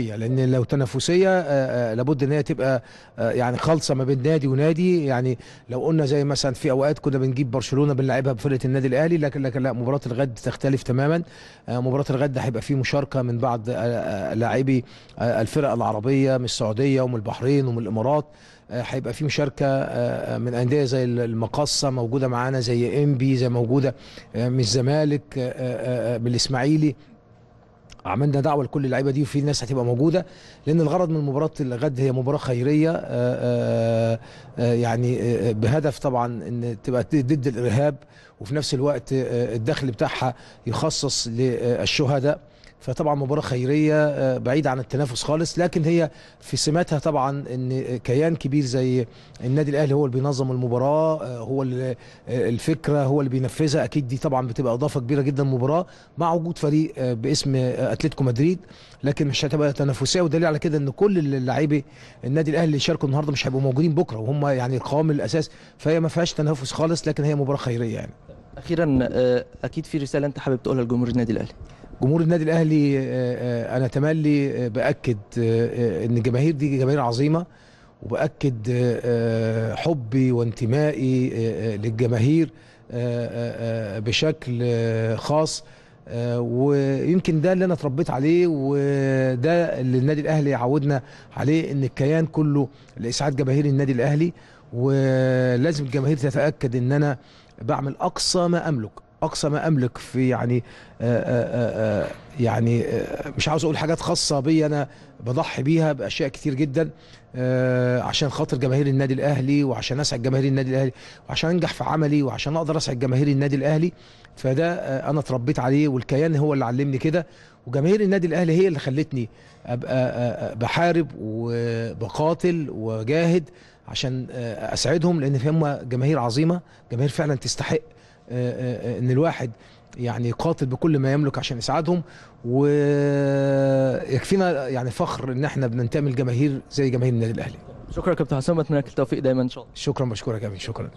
لان لو تنافسيه آه، آه، لابد ان هي تبقى آه، يعني خالصه ما بين نادي ونادي يعني لو قلنا زي مثلا في اوقات كنا بنجيب برشلونه بنلعبها بفرقه النادي الاهلي لكن لكن لا مباراه الغد تختلف تماما مباراه الغد هيبقى فيه مشاركه من بعض لاعبي الفرق العربيه من السعوديه ومن البحرين ومن الامارات هيبقى في مشاركه من انديه زي المقصه موجوده معانا زي انبي زي موجوده من الزمالك من الاسماعيلي عملنا دعوه لكل اللعيبه دي وفي ناس هتبقى موجوده لان الغرض من مباراه الغد هي مباراه خيريه آه، آه، آه، يعني بهدف طبعا ان تبقى ضد الارهاب وفي نفس الوقت الدخل بتاعها يخصص للشهداء فطبعا مباراه خيريه آه، بعيده عن التنافس خالص لكن هي في سماتها طبعا ان كيان كبير زي النادي الاهلي هو اللي بينظم المباراه آه، هو اللي آه، الفكره هو اللي بينفذها اكيد دي طبعا بتبقى اضافه كبيره جدا المباراه مع وجود فريق باسم اتلتيكو مدريد لكن مش هتبقى تنافسيه ودليل على كده ان كل اللعيبه النادي الاهلي اللي شاركوا النهارده مش هيبقوا موجودين بكره وهم يعني القوام الاساس فهي ما فيهاش تنافس خالص لكن هي مباراه خيريه يعني اخيرا اكيد في رساله انت حابب تقولها لجمهور النادي الاهلي جمهور النادي الاهلي آه، آه، انا تملي آه، باكد ان الجماهير دي جماهير عظيمه وباكد حبي وانتمائي للجماهير بشكل خاص ويمكن ده اللي انا اتربيت عليه وده اللي النادي الاهلي عودنا عليه ان الكيان كله لاسعاد جماهير النادي الاهلي ولازم الجماهير تتاكد ان انا بعمل اقصى ما املك اقصى ما املك في يعني آآ آه، آآ آه، آه، يعني آآ مش عاوز اقول حاجات خاصه بي انا بضحي بيها باشياء كتير جدا عشان خاطر جماهير النادي الاهلي وعشان اسعد جماهير النادي الاهلي وعشان انجح في عملي وعشان اقدر اسعد جماهير النادي الاهلي فده انا اتربيت عليه والكيان هو اللي علمني كده وجماهير النادي الاهلي هي اللي خلتني ابقى بحارب وبقاتل واجاهد عشان اسعدهم لان هم جماهير عظيمه جماهير فعلا تستحق آه، آه، آه، ان الواحد يعني يقاتل بكل ما يملك عشان يسعدهم ويكفينا يعني فخر ان احنا بننتمي لجماهير زي جماهير النادي الاهلي شكرا كابتن حسام اتمنى لك التوفيق دايما ان شاء الله شكرا بشكرك يا شكرا